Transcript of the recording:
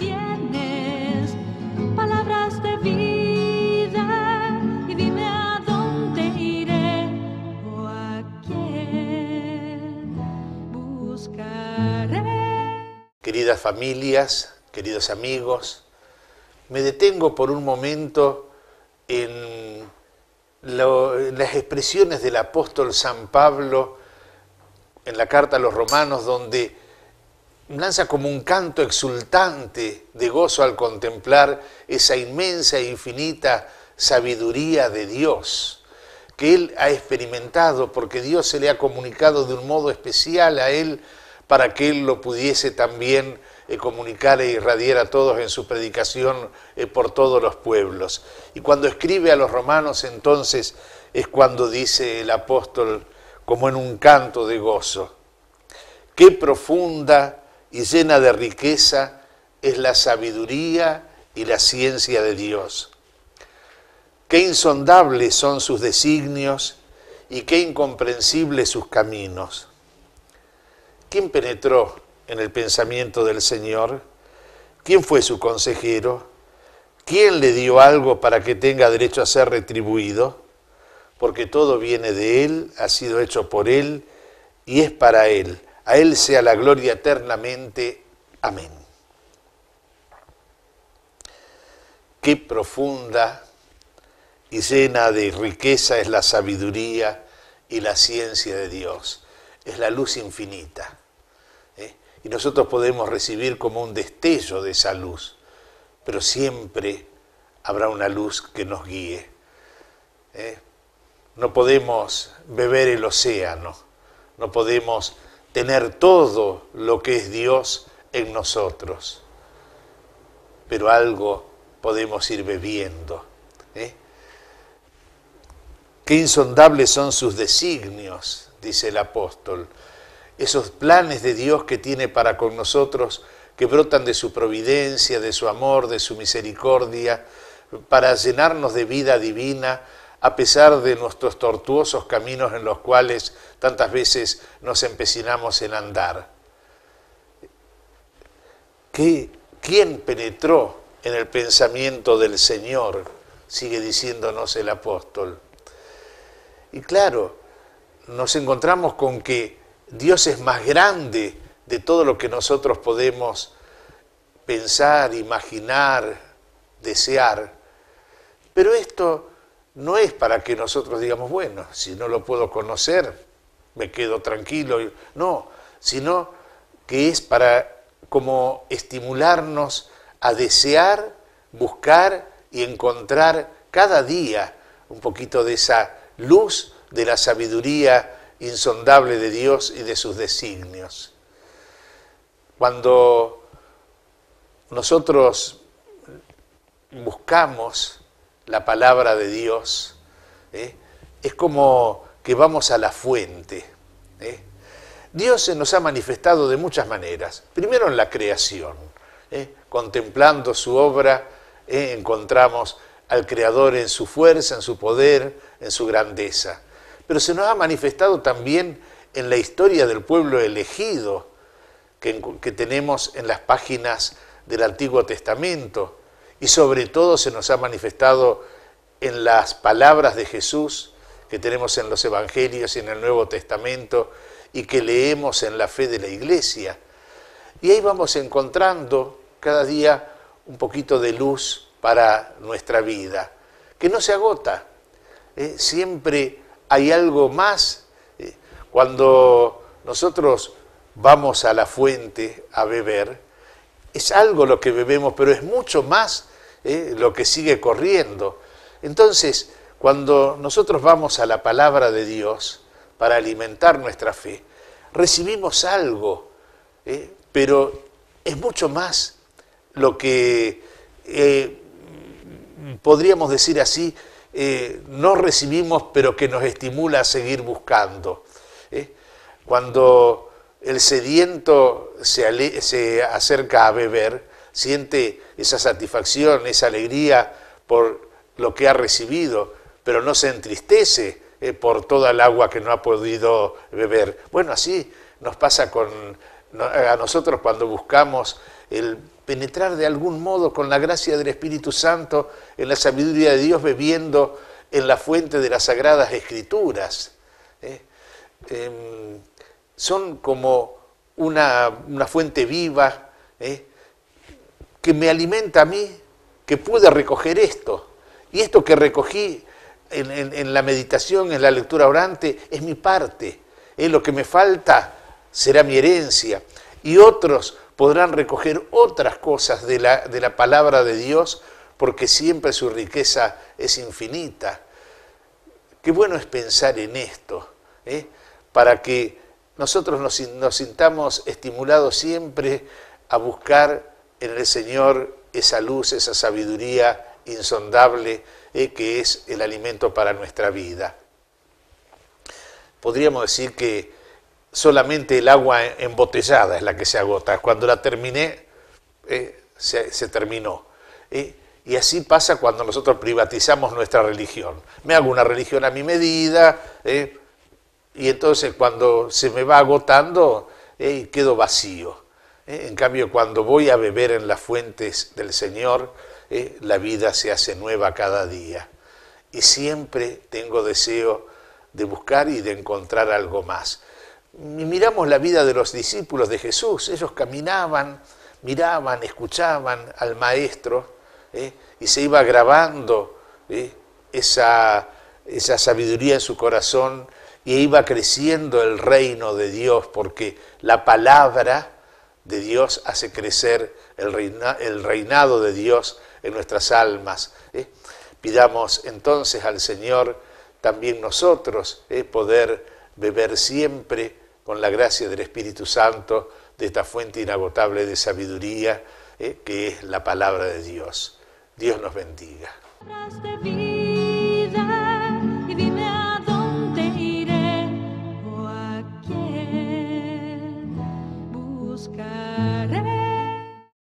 tienes palabras de vida y dime a dónde iré o a quién buscaré. Queridas familias, queridos amigos, me detengo por un momento en las expresiones del apóstol San Pablo en la carta a los romanos, donde lanza como un canto exultante de gozo al contemplar esa inmensa e infinita sabiduría de Dios, que él ha experimentado porque Dios se le ha comunicado de un modo especial a él para que él lo pudiese también eh, comunicar e irradiar a todos en su predicación eh, por todos los pueblos. Y cuando escribe a los romanos entonces es cuando dice el apóstol como en un canto de gozo, qué profunda y llena de riqueza es la sabiduría y la ciencia de Dios. Qué insondables son sus designios y qué incomprensibles sus caminos. ¿Quién penetró en el pensamiento del Señor? ¿Quién fue su consejero? ¿Quién le dio algo para que tenga derecho a ser retribuido? Porque todo viene de Él, ha sido hecho por Él y es para Él a Él sea la gloria eternamente. Amén. Qué profunda y llena de riqueza es la sabiduría y la ciencia de Dios. Es la luz infinita. ¿eh? Y nosotros podemos recibir como un destello de esa luz, pero siempre habrá una luz que nos guíe. ¿eh? No podemos beber el océano, no podemos tener todo lo que es Dios en nosotros. Pero algo podemos ir bebiendo. ¿eh? Qué insondables son sus designios, dice el apóstol. Esos planes de Dios que tiene para con nosotros, que brotan de su providencia, de su amor, de su misericordia, para llenarnos de vida divina, a pesar de nuestros tortuosos caminos en los cuales tantas veces nos empecinamos en andar. ¿Quién penetró en el pensamiento del Señor? Sigue diciéndonos el apóstol. Y claro, nos encontramos con que Dios es más grande de todo lo que nosotros podemos pensar, imaginar, desear. Pero esto no es para que nosotros digamos, bueno, si no lo puedo conocer, me quedo tranquilo. No, sino que es para como estimularnos a desear, buscar y encontrar cada día un poquito de esa luz de la sabiduría insondable de Dios y de sus designios. Cuando nosotros buscamos la palabra de Dios. ¿eh? Es como que vamos a la fuente. ¿eh? Dios se nos ha manifestado de muchas maneras. Primero en la creación. ¿eh? Contemplando su obra, encontramos al Creador en su fuerza, en su poder, en su grandeza. Pero se nos ha manifestado también en la historia del pueblo elegido que tenemos en las páginas del Antiguo Testamento y sobre todo se nos ha manifestado en las palabras de Jesús que tenemos en los Evangelios y en el Nuevo Testamento y que leemos en la fe de la Iglesia. Y ahí vamos encontrando cada día un poquito de luz para nuestra vida, que no se agota. ¿eh? Siempre hay algo más. ¿eh? Cuando nosotros vamos a la fuente a beber, es algo lo que bebemos, pero es mucho más ¿eh? lo que sigue corriendo. Entonces, cuando nosotros vamos a la palabra de Dios para alimentar nuestra fe, recibimos algo, ¿eh? pero es mucho más lo que eh, podríamos decir así, no recibimos, pero que nos estimula a seguir buscando. Cuando el sediento se, se, acerca a beber, siente esa satisfacción, esa alegría por lo que ha recibido, pero no se entristece eh, por toda el agua que no ha podido beber. Bueno, así nos pasa con, a nosotros cuando buscamos el penetrar de algún modo con la gracia del Espíritu Santo en la sabiduría de Dios bebiendo en la fuente de las sagradas escrituras. ¿eh? Em, son como una, una fuente viva eh, que me alimenta a mí, que pude recoger esto. Y esto que recogí en, la meditación, en la lectura orante, es mi parte. Es eh, Lo que me falta será mi herencia. Y otros podrán recoger otras cosas de la, de la palabra de Dios, porque siempre su riqueza es infinita. Qué bueno es pensar en esto, ¿eh? para que nosotros nos, nos sintamos estimulados siempre a buscar en el Señor esa luz, esa sabiduría insondable eh, que es el alimento para nuestra vida. Podríamos decir que solamente el agua embotellada es la que se agota. Cuando la terminé, eh, se, terminó. Eh, y así pasa cuando nosotros privatizamos nuestra religión. Me hago una religión a mi medida, y entonces cuando se me va agotando, quedo vacío. ¿Eh? en cambio, cuando voy a beber en las fuentes del Señor, ¿eh? la vida se hace nueva cada día. Y siempre tengo deseo de buscar y de encontrar algo más. Y miramos la vida de los discípulos de Jesús. Ellos caminaban, miraban, escuchaban al Maestro ¿eh? y se iba grabando esa, esa sabiduría en su corazón y iba creciendo el reino de Dios porque la palabra de Dios hace crecer el, el reinado de Dios en nuestras almas. ¿eh? Pidamos entonces al Señor también nosotros ¿eh? poder beber siempre con la gracia del Espíritu Santo de esta fuente inagotable de sabiduría ¿eh? que es la palabra de Dios. Dios nos bendiga.